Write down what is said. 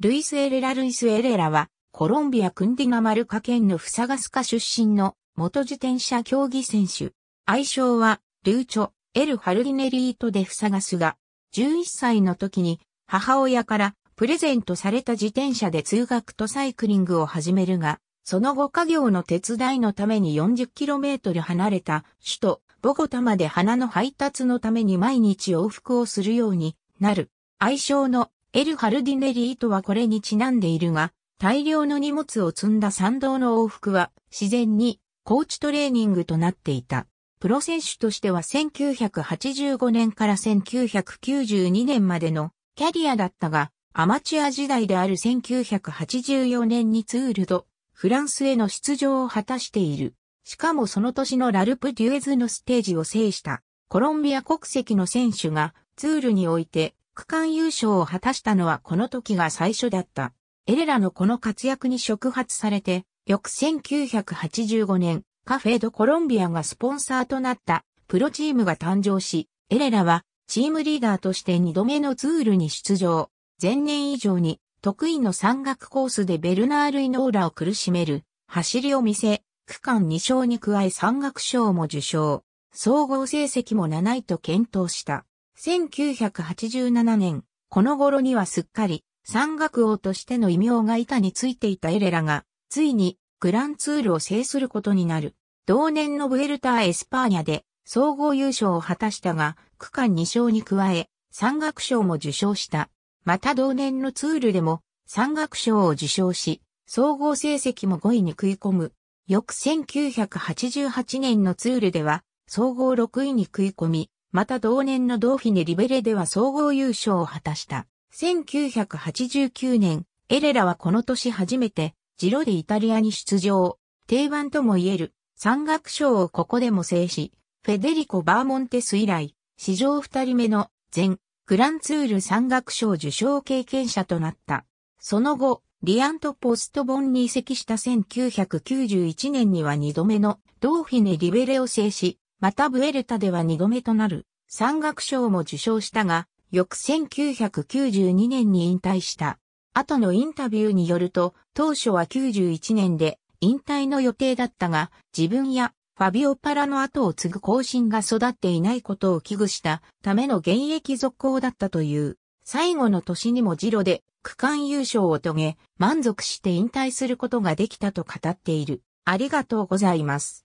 ルイス・エレラ・ルイス・エレラは、コロンビア・クンディナマルカ県のフサガスカ出身の元自転車競技選手。愛称は、ルーチョ・エル・ハルディネリート・デ・フサガスが、11歳の時に母親からプレゼントされた自転車で通学とサイクリングを始めるが、その後家業の手伝いのために 40km 離れた首都ボゴタまで花の配達のために毎日往復をするようになる。愛称のエル・ハルディネリーとはこれにちなんでいるが、大量の荷物を積んだ参道の往復は自然にコーチトレーニングとなっていた。プロ選手としては1985年から1992年までのキャリアだったが、アマチュア時代である1984年にツールド、フランスへの出場を果たしている。しかもその年のラルプ・デュエズのステージを制したコロンビア国籍の選手がツールにおいて区間優勝を果たしたのはこの時が最初だった。エレラのこの活躍に触発されて、翌1985年、カフェ・ド・コロンビアがスポンサーとなったプロチームが誕生し、エレラはチームリーダーとして2度目のツールに出場。前年以上に得意の山岳コースでベルナール・イノーラを苦しめる走りを見せ、区間2勝に加え山岳賞も受賞。総合成績も7位と検討した。1987年、この頃にはすっかり、山岳王としての異名が板についていたエレラが、ついに、グランツールを制することになる。同年のブエルター・エスパーニャで、総合優勝を果たしたが、区間2勝に加え、山岳賞も受賞した。また同年のツールでも、山岳賞を受賞し、総合成績も5位に食い込む。翌1988年のツールでは、総合6位に食い込み、また同年のドーフィネ・リベレでは総合優勝を果たした。1989年、エレラはこの年初めて、ジロでイタリアに出場。定番とも言える、山岳賞をここでも制し、フェデリコ・バーモンテス以来、史上二人目の、全、グランツール山岳賞受賞経験者となった。その後、リアント・ポストボンに移籍した1991年には二度目のドーフィネ・リベレを制し、またブエルタでは2度目となる山岳賞も受賞したが、翌1992年に引退した。後のインタビューによると、当初は91年で引退の予定だったが、自分やファビオパラの後を継ぐ後進が育っていないことを危惧したための現役続行だったという。最後の年にもジロで区間優勝を遂げ、満足して引退することができたと語っている。ありがとうございます。